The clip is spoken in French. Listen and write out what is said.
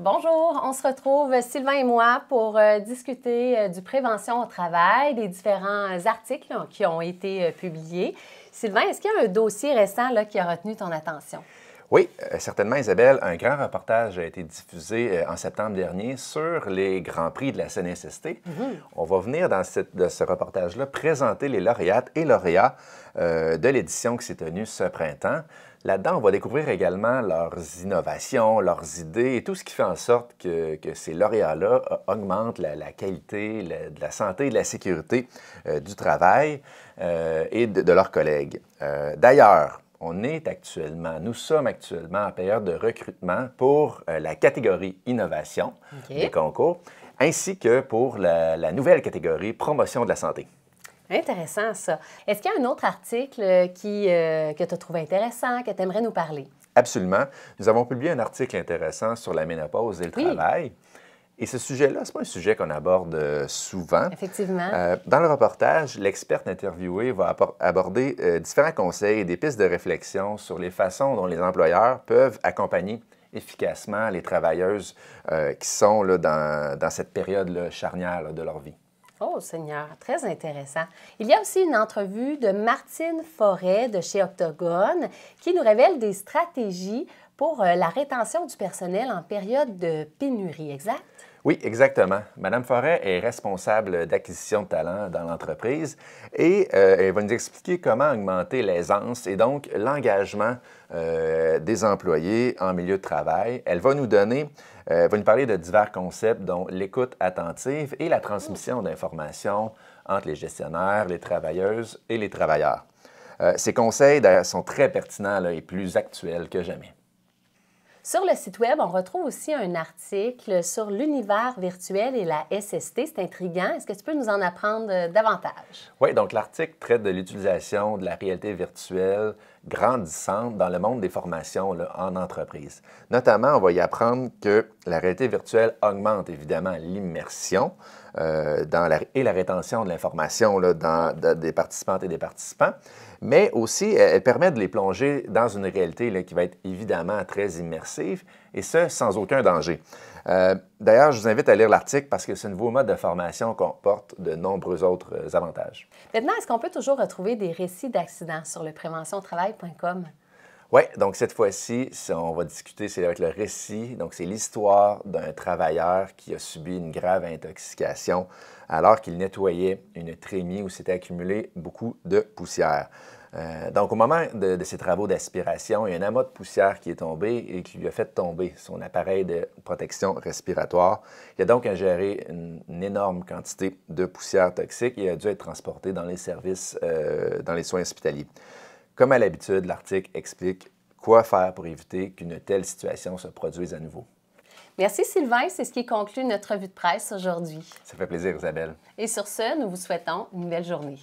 Bonjour, on se retrouve Sylvain et moi pour euh, discuter euh, du prévention au travail, des différents euh, articles hein, qui ont été publiés. Sylvain, est-ce qu'il y a un dossier récent qui a retenu ton attention? Oui, euh, certainement, Isabelle. Un grand reportage a été diffusé euh, en septembre dernier sur les Grands Prix de la CNSST. Mhm. On va venir dans ce reportage-là présenter les lauréates et lauréats euh, de l'édition qui s'est tenue ce printemps. Là-dedans, on va découvrir également leurs innovations, leurs idées et tout ce qui fait en sorte que, ces lauréats-là augmentent la, qualité la, de la santé et de la sécurité du travail et de leurs collègues. D'ailleurs, on est actuellement, nous sommes actuellement en période de recrutement pour euh, la catégorie innovation des concours, ainsi que pour la, nouvelle catégorie promotion de la santé. Intéressant ça. Est-ce qu'il y a un autre article euh, qui, euh, que tu as trouvé intéressant, que tu aimerais nous parler? Absolument. Nous avons publié un article intéressant sur la ménopause et le travail. Et ce sujet-là, ce n'est pas un sujet qu'on aborde euh, souvent. Effectivement. Euh, dans le reportage, l'experte interviewée va aborder euh, différents conseils et des pistes de réflexion sur les façons dont les employeurs peuvent accompagner efficacement les travailleuses qui sont là, dans, cette période charnière de leur vie. Oh Seigneur, très intéressant. Il y a aussi une entrevue de Martine Forêt de chez Octogone qui nous révèle des stratégies pour euh, la rétention du personnel en période de pénurie, exact? Oui, exactement. Madame Forêt est responsable d'acquisition de talent dans l'entreprise et euh, elle va nous expliquer comment augmenter l'aisance et donc l'engagement euh, des employés en milieu de travail. Elle va nous donner, va nous parler de divers concepts dont l'écoute attentive et la transmission d'informations entre les gestionnaires, les travailleuses et les travailleurs. ces conseils sont très pertinents et plus actuels que jamais. Sur le site web, on retrouve aussi un article sur l'univers virtuel et la SST. C'est intriguant. Est-ce que tu peux nous en apprendre euh, davantage? Oui, donc l'article traite de l'utilisation de la réalité virtuelle grandissante dans le monde des formations en entreprise. Notamment, on va y apprendre que la réalité virtuelle augmente évidemment l'immersion, euh, et la rétention de l'information dans des participantes et des participants, mais aussi euh, elle permet de les plonger dans une réalité qui va être évidemment très immersive, et ce, sans aucun danger. Euh, d'ailleurs, je vous invite à lire l'article parce que ce nouveau mode de formation comporte de nombreux autres avantages. Maintenant, est-ce qu'on peut toujours retrouver des récits d'accidents sur le préventiontravail.com? Oui, donc cette fois-ci, on va discuter, c'est avec le récit. Donc, c'est l'histoire d'un travailleur qui a subi une grave intoxication alors qu'il nettoyait une trémie où s'était accumulé beaucoup de poussière. Euh, donc, au moment de, ses travaux d'aspiration, il y a un amas de poussière qui est tombé et qui lui a fait tomber son appareil de protection respiratoire. Il a donc ingéré une, énorme quantité de poussière toxique et a dû être transporté dans les services, euh, dans les soins hospitaliers. Comme à l'habitude, l'article explique quoi faire pour éviter qu'une telle situation se produise à nouveau. Merci Sylvain, c'est ce qui conclut notre revue de presse aujourd'hui. Ça fait plaisir Isabelle. Et sur ce, nous vous souhaitons une belle journée.